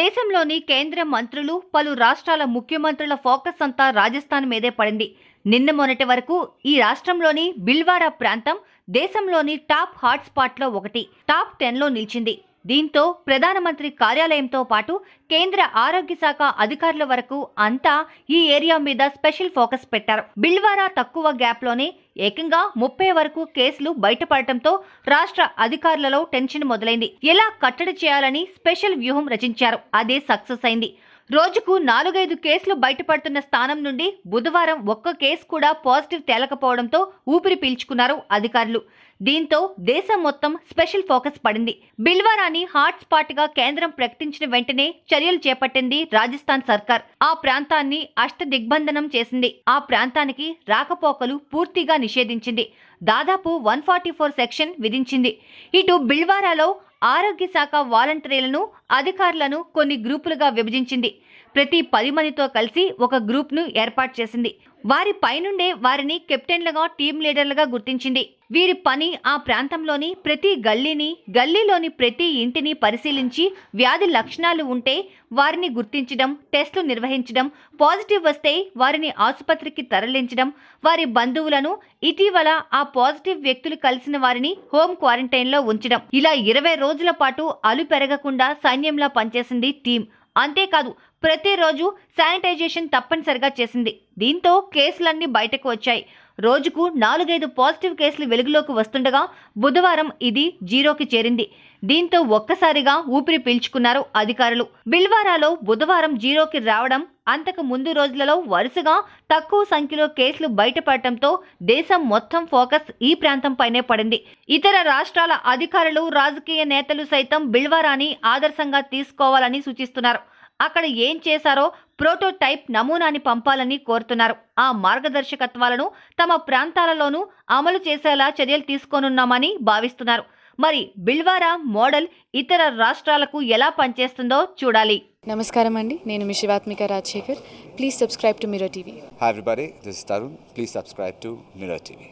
దేశంలోని కేంద్ర మంత్రులు పలు రాష్ట్రాల ముఖ్యమంత్రుల ఫోకస్ అంతా రాజస్థాన్ మీదే పడింది నిన్న మొన్నటి వరకు ఈ రాష్ట్రంలోని బిల్వారా ప్రాంతం దేశంలోని టాప్ హాట్స్పాట్లో ఒకటి టాప్ టెన్లో నిలిచింది దీంతో ప్రధానమంత్రి కార్యాలయంతో పాటు కేంద్ర ఆరోగ్య శాఖ అధికారుల వరకు అంతా ఈ ఏరియా మీద స్పెషల్ ఫోకస్ పెట్టారు బిల్వారా తక్కువ గ్యాప్లోనే ఏకంగా ముప్పై వరకు కేసులు బయటపడటంతో రాష్ట్ర అధికారులలో టెన్షన్ మొదలైంది ఎలా కట్టడి చేయాలని స్పెషల్ వ్యూహం రచించారు అదే సక్సెస్ అయింది రోజుకు నాలుగైదు కేసులు బయటపడుతున్న స్థానం నుండి బుధవారం ఒక్క కేసు కూడా పాజిటివ్ తేలకపోవడంతో ఊపిరి పీల్చుకున్నారు అధికారులు దీంతో దేశం మొత్తం స్పెషల్ ఫోకస్ పడింది బిల్వారాని గా కేంద్రం ప్రకటించిన వెంటనే చర్యలు చేపట్టింది రాజస్థాన్ సర్కార్ ఆ ప్రాంతాన్ని అష్ట దిగ్బంధనం చేసింది ఆ ప్రాంతానికి రాకపోకలు పూర్తిగా నిషేధించింది దాదాపు వన్ ఫార్టీ ఫోర్ సెక్షన్ విధించింది ఇటు బిల్వారాలో ఆరోగ్య శాఖ వాలంటీర్లను అధికారులను కొన్ని గ్రూపులుగా విభజించింది ప్రతి పది మందితో కలిసి ఒక గ్రూప్ను ఏర్పాటు చేసింది వారి పైనుండే వారిని కెప్టెన్లుగా టీం లీడర్లుగా గుర్తించింది వీరి పని ఆ ప్రాంతంలోని ప్రతి గల్లీని గల్లీలోని ప్రతి ఇంటిని పరిశీలించి వ్యాధి లక్షణాలు ఉంటే వారిని గుర్తించడం టెస్టులు నిర్వహించడం పాజిటివ్ వస్తే వారిని ఆసుపత్రికి తరలించడం వారి బంధువులను ఇటీవల ఆ పాజిటివ్ వ్యక్తులు కలిసిన వారిని హోమ్ క్వారంటైన్లో ఉంచడం ఇలా ఇరవై రోజుల పాటు అలు పెరగకుండా సైన్యంలా పనిచేసింది టీం అంతేకాదు ప్రతిరోజు శానిటైజేషన్ తప్పనిసరిగా చేసింది దీంతో కేసులన్నీ బయటకు వచ్చాయి రోజుకు నాలుగైదు పాజిటివ్ కేసులు వెలుగులోకి వస్తుండగా బుధవారం ఇది జీరోకి చేరింది దీంతో ఒక్కసారిగా ఊపిరి పీల్చుకున్నారు అధికారులు బిల్వారాలో బుధవారం జీరోకి రావడం అంతకు ముందు రోజులలో వరుసగా తక్కువ సంఖ్యలో కేసులు బయటపడటంతో దేశం మొత్తం ఫోకస్ ఈ ప్రాంతంపైనే పడింది ఇతర రాష్ట్రాల అధికారులు రాజకీయ నేతలు సైతం బిల్వారాని ఆదర్శంగా తీసుకోవాలని సూచిస్తున్నారు అక్కడ ఏం చేశారో ప్రోటోటైప్ నమూనాని పంపాలని కోరుతున్నారు ఆ మార్గదర్శకత్వాలను తమ ప్రాంతాలలోనూ అమలు చేసేలా చర్యలు తీసుకోనున్నామని భావిస్తున్నారు మరి బిల్వారా మోడల్ ఇతర రాష్ట్రాలకు ఎలా పనిచేస్తుందో చూడాలి నమస్కారం అండి నేను మీ Shivathmika Rajasekhar please subscribe to Mirror TV everybody this Tarun please subscribe to Mirror TV